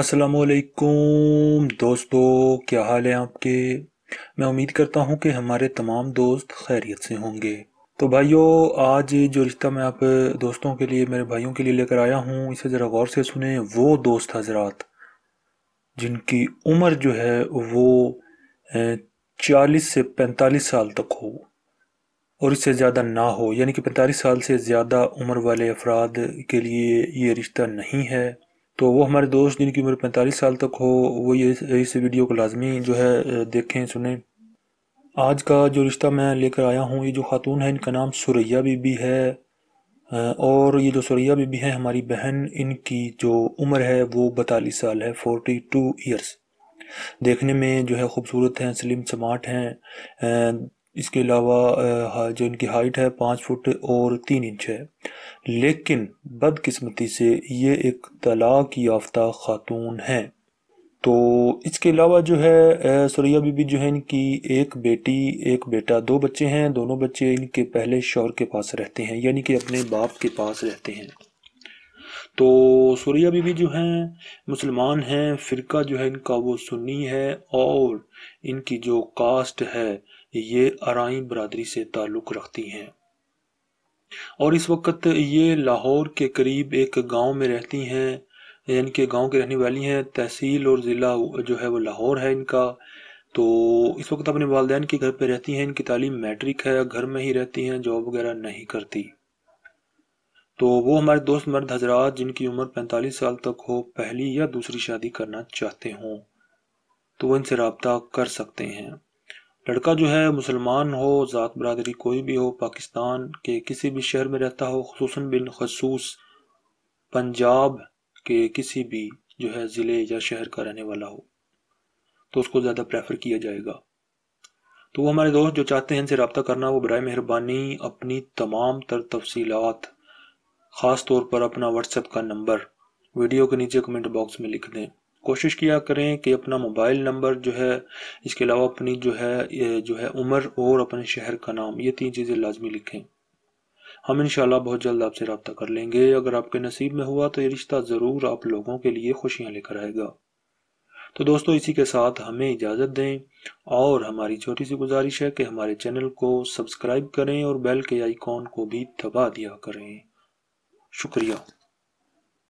असलकुम दोस्तों क्या हाल है आपके मैं उम्मीद करता हूँ कि हमारे तमाम दोस्त खैरियत से होंगे तो भाइयों आज जो रिश्ता मैं आप दोस्तों के लिए मेरे भाइयों के लिए लेकर आया हूँ इसे ज़रा गौर से सुने वो दोस्त हजरात जिनकी उम्र जो है वो चालीस से पैंतालीस साल तक हो और इससे ज़्यादा ना हो यानी कि पैंतालीस साल से ज़्यादा उम्र वाले अफराद के लिए ये रिश्ता नहीं है तो वो हमारे दोस्त जिनकी उम्र पैंतालीस साल तक हो वो ये इस वीडियो को लाजमी जो है देखें सुने आज का जो रिश्ता मैं लेकर आया हूँ ये जो खातून है इनका नाम सुरैया बीबी है और ये जो सुरैया बीबी है हमारी बहन इनकी जो उम्र है वो बतालीस साल है फोर्टी टू ईयर्स देखने में जो है खूबसूरत हैं स्लिम स्मार्ट हैं इसके अलावा जो इनकी हाइट है पाँच फुट और तीन इंच है लेकिन बदकिस्मती से ये एक तलाक याफ्ता खातून हैं तो इसके अलावा जो है सुरैया बीबी जो है इनकी एक बेटी एक बेटा दो बच्चे हैं दोनों बच्चे इनके पहले शौर के पास रहते हैं यानी कि अपने बाप के पास रहते हैं तो सुरैया बीबी जो हैं मुसलमान हैं फ़िरका जो है इनका वो सुन्नी है और इनकी जो कास्ट है ये आरई बरदरी से ताल्लुक़ रखती हैं और इस वक्त ये लाहौर के करीब एक गांव में रहती हैं यानी कि गांव के रहने वाली हैं तहसील और ज़िला जो है वो लाहौर है इनका तो इस वक्त अपने वालदेन के घर पर रहती हैं इनकी तालीम मैट्रिक है घर में ही रहती हैं जॉब वगैरह नहीं करती तो वो हमारे दोस्त मर्द हजरात जिनकी उम्र 45 साल तक हो पहली या दूसरी शादी करना चाहते हों तो वो इनसे रबता कर सकते हैं लड़का जो है मुसलमान हो ज़ात बरदरी कोई भी हो पाकिस्तान के किसी भी शहर में रहता हो खूस बिन खसूस पंजाब के किसी भी जो है ज़िले या शहर का रहने वाला हो तो उसको ज़्यादा प्रेफर किया जाएगा तो वो हमारे दोस्त जो चाहते हैं इनसे रबता करना वो बर मेहरबानी अपनी तमाम तर तफसीत ख़ास तौर पर अपना व्हाट्सएप का नंबर वीडियो के नीचे कमेंट बॉक्स में लिख दें कोशिश किया करें कि अपना मोबाइल नंबर जो है इसके अलावा अपनी जो है जो है उम्र और अपने शहर का नाम ये तीन चीज़ें लाजमी लिखें हम इन बहुत जल्द आपसे रबता कर लेंगे अगर आपके नसीब में हुआ तो ये रिश्ता ज़रूर आप लोगों के लिए खुशियाँ लेकर आएगा तो दोस्तों इसी के साथ हमें इजाज़त दें और हमारी छोटी सी गुजारिश है कि हमारे चैनल को सब्सक्राइब करें और बेल के आइकॉन को भी दबा दिया करें शुक्रिया